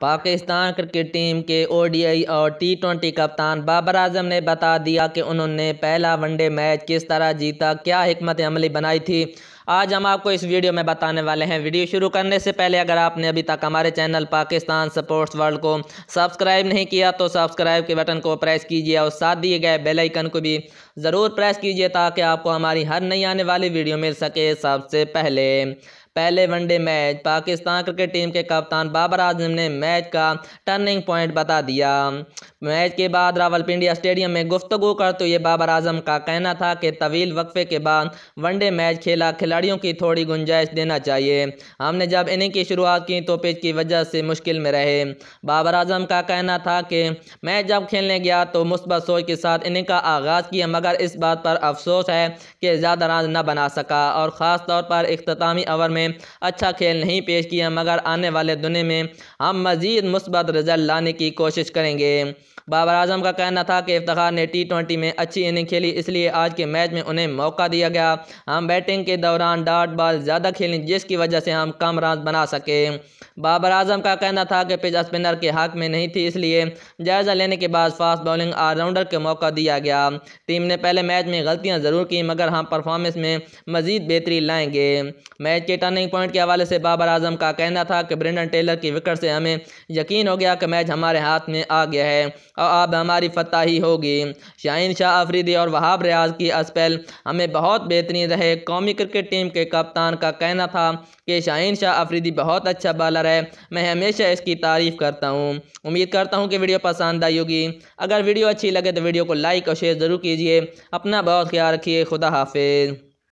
Pakistan cricket team के ODI और T twenty कप्तान बाबर आजम ने बता दिया कि उन्होंने पहला वनडे मैच किस तरह जीता क्या हमत अमली बनाई थी आज हम आपको इस वीडियो में बताने वाले हैं वीडियो शुरू करने से पहले अगर आपने अभी तक हमारे चैनल पाकिस्तान स्पोर्ट्स वर्ल्ड को सब्सक्राइब नहीं किया तो सब्सक्राइब के बटन को प्रेस कीजिए और साथ दिए गए बेल आइकन को भी ज़रूर प्रेस कीजिए ताकि आपको हमारी हर नई आने वाली वीडियो मिल सके सबसे पहले पहले one day match Pakistan cricket team के कप्तान बाबर आजम ने मैच का टर्निंग पॉइंट बता दिया मैच के बाद रावलपिंडिया स्टेडियम में गुफ्तु करते हुए बाबर आजम का कहना था कि तवील वक्फे के बाद वनडे मैच खेला खिलाड़ियों की थोड़ी गुंजाइश देना चाहिए हमने जब इनिंग की शुरुआत की तो पिच की वजह से मुश्किल में रहे बाबर आजम का कहना था कि मैच जब खेलने गया तो मुस्बत सोच के साथ इनिंग का आगाज़ किया मगर इस बात पर अफसोस है कि ज़्यादा रन न बना सका और ख़ास तौर पर अख्तामी ओवर में अच्छा खेल नहीं पेश किया मगर आने वाले दिनों में हम मज़ीद मुस्बत रिजल्ट लाने की कोशिश करेंगे बाबर आजम का कहना था कि इफ्तार ने टी ट्वेंटी में अच्छी इनिंग खेली इसलिए आज के मैच में उन्हें मौका दिया गया हम बैटिंग के दौरान डॉट बॉल ज़्यादा खेलें जिसकी वजह से हम कम रन बना सकें बाबर आजम का कहना था कि पिच स्पिनर के हक में नहीं थी इसलिए जायज़ा लेने के बाद फास्ट बॉलिंग ऑलराउंडर को मौका दिया गया टीम ने पहले मैच में गलतियाँ ज़रूर की मगर हम परफॉर्मेंस में मज़ीद बेहतरी लाएंगे मैच के टर्निंग पॉइंट के हवाले से बाबर आजम का कहना था कि ब्रेंडन टेलर की विकेट से हमें यकीन हो गया कि मैच हमारे हाथ में आ गया है और अब हमारी फतह ही होगी शाहिन शाह आफरीदी और वहाब रियाज की असपेल हमें बहुत बेहतरीन रहे कौमी क्रिकेट टीम के कप्तान का कहना था कि शाहिन शाह आफरीदी बहुत अच्छा बॉलर है मैं हमेशा इसकी तारीफ़ करता हूँ उम्मीद करता हूँ कि वीडियो पसंद आई होगी अगर वीडियो अच्छी लगे तो वीडियो को लाइक और शेयर ज़रूर कीजिए अपना बहुत ख्याल रखिए खुदा हाफिज़